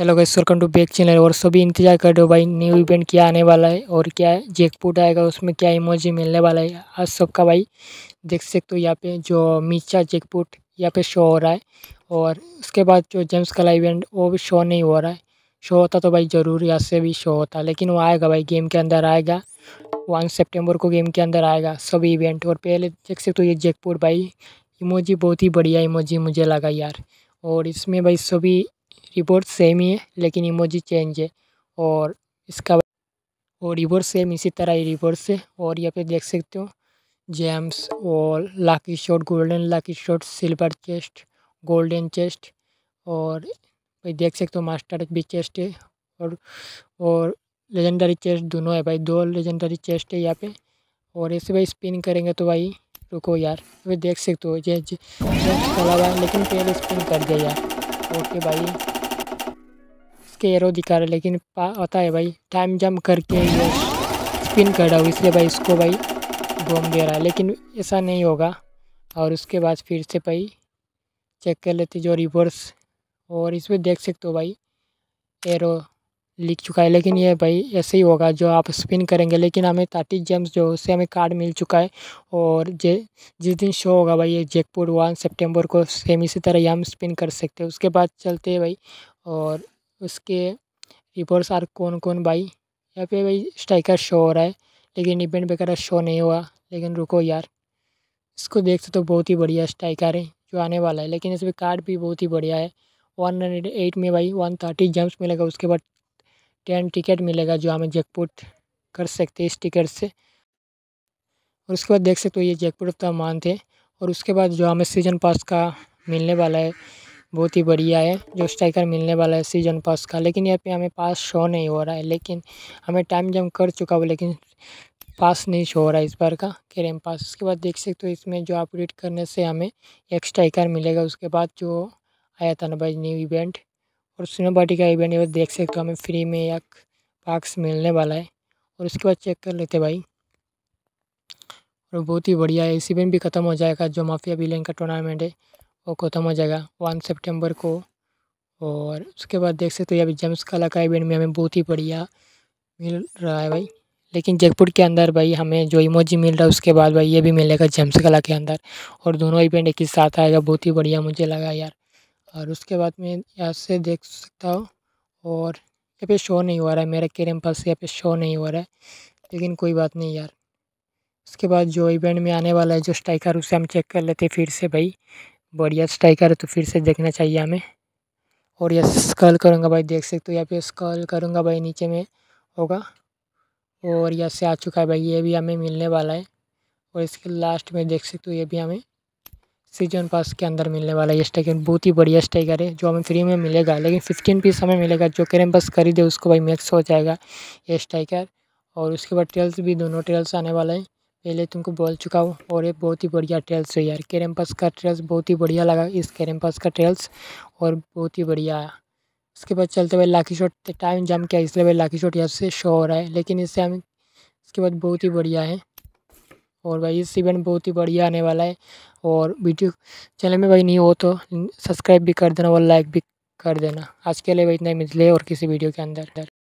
hello guys welcome to back channel और सभी इंतजार कर रहे हो भाई न्यू इवेंट क्या आने वाला है और क्या जेकपुट आएगा उसमें क्या इमोजी मिलने वाला है आज सबका भाई देख सकते हो यहाँ पे जो मीचा जेकपुट यहाँ पे शो हो रहा है और उसके बाद जो जेम्स कला इवेंट वो भी शो नहीं हो रहा है शो होता तो भाई ज़रूर यहाँ से भी शो होता लेकिन वो आएगा भाई गेम के अंदर आएगा वन सेप्टेम्बर को गेम के अंदर आएगा सभी इवेंट और पहले देख सकते हो ये जेकपुट भाई इमोजी बहुत ही बढ़िया इमोजी मुझे लगा यार और इसमें भाई सभी रिपोर्ट सेम ही है लेकिन इमोजी चेंज है और इसका और रिपोर्ट सेम इसी तरह ही रिपोर्ट है और यहाँ पे देख सकते हो जेम्स और lucky shot golden lucky shot silver chest golden chest और भाई देख सकते हो मास्टर भी चेस्ट है और और लेजेंडरी चेस्ट दोनों है भाई दो लेजेंडरी चेस्ट है यहाँ पे और ऐसे भाई स्पिन करेंगे तो भाई रुको यार भाई तो देख सकते हो जे जे चला लेकिन पहले स्पिन कर दिया यार ओके भाई इसके एरो दिखा रहा है लेकिन पता है भाई टाइम जम करके ये स्पिन कर रहा हूँ इसलिए भाई इसको भाई घूम दे रहा है लेकिन ऐसा नहीं होगा और उसके बाद फिर से भाई चेक कर लेते जो रिवर्स और इसमें देख सकते हो भाई एरो लिख चुका है लेकिन ये भाई ऐसे ही होगा जो आप स्पिन करेंगे लेकिन हमें थर्टी जेम्स जो उससे हमें कार्ड मिल चुका है और जे जिस दिन शो होगा भाई ये जैकपुर वन सितंबर को सेम इसी तरह हम स्पिन कर सकते हैं उसके बाद चलते हैं भाई और उसके रिपोर्ट्स आर कौन कौन भाई यहाँ पे भाई स्ट्राइकर शो हो रहा है लेकिन इवेंट वगैरह शो नहीं हुआ लेकिन रुको यार इसको देखते तो बहुत ही बढ़िया स्ट्राइकर है जो आने वाला है लेकिन इसमें कार्ड भी बहुत ही बढ़िया है वन हंड्रेड एट में भाई वन थर्टी जम्प्स मिलेगा उसके बाद टेन टिकट मिलेगा जो हमें जैकपुट कर सकते इस टिकट से और उसके बाद देख सकते हो ये जैकपुट ऑफ द मंथ और उसके बाद जो हमें सीजन पास का मिलने वाला है बहुत ही बढ़िया है जो स्ट्राइकर मिलने वाला है सीजन पास का लेकिन यहाँ पे हमें पास शो नहीं हो रहा है लेकिन हमें टाइम जम कर चुका हुआ लेकिन पास नहीं शो हो रहा है इस बार का कैरेम पास उसके बाद देख सकते हो इसमें जो अपडेट करने से हमें एक स्ट्राइकर मिलेगा उसके बाद जो आया था ना भाई न्यू इवेंट और स्नो पार्टी का इवेंट ये देख सकते हो हमें फ्री में एक पास मिलने वाला है और उसके बाद चेक कर लेते भाई और बहुत ही बढ़िया है इस इवेंट भी ख़त्म हो जाएगा जो माफिया बिलियन का टूर्नामेंट है वो ख़त्म हो जाएगा वन सितंबर को और उसके बाद देख सकते हो अभी जेम्स कला का इवेंट में हमें बहुत ही बढ़िया मिल रहा है भाई लेकिन जयपुर के अंदर भाई हमें जो इमोजी मिल रहा है उसके बाद भाई ये भी मिलेगा जेम्स कला के अंदर और दोनों इवेंट एक ही साथ आएगा बहुत ही बढ़िया मुझे लगा यार और उसके बाद मैं यहाँ से देख सकता हूँ और यहाँ पे शो नहीं हो रहा है मेरा कैरम पास यहाँ पे शो नहीं हो रहा है लेकिन कोई बात नहीं यार उसके बाद जो इवेंट में आने वाला है जो स्ट्राइकर उसे हम चेक कर लेते फिर से भाई बढ़िया स्ट्राइकर है तो फिर से देखना चाहिए हमें और यह स्कल करूँगा भाई देख सकते हो या फिर स्कल करूँगा भाई नीचे में होगा और यह से आ चुका है भाई ये भी हमें मिलने वाला है और इसके लास्ट में देख सकते हो ये भी हमें सीजन पास के अंदर मिलने वाला है ये स्ट्राइकर बहुत ही बढ़िया स्ट्राइकर है जो हमें फ्री में मिलेगा लेकिन फिफ्टीन पीस हमें मिलेगा जो कैरम बस खरीदे उसको भाई मैक्स हो जाएगा ये स्ट्राइकर और उसके बाद ट्रेल्स भी दोनों ट्रेल्स आने वाला है पहले तुमको बोल चुका हूँ और ये बहुत ही बढ़िया ट्रेल्स है यार कैरम्पस का ट्रेल्स बहुत ही बढ़िया लगा इस कैरम्पस का ट्रेल्स और बहुत ही बढ़िया आया उसके बाद चलते हुए लाखी शॉट टाइम जम किया इसलिए भाई लाखी शॉट यहाँ से शो हो रहा है लेकिन इससे हम इसके बाद बहुत ही बढ़िया है और भाई इस इवेंट बहुत ही बढ़िया आने वाला है और वीडियो चैनल में भाई नहीं हो तो सब्सक्राइब भी कर देना और लाइक भी कर देना आज के लिए भाई इतना ही मिले और किसी वीडियो के अंदर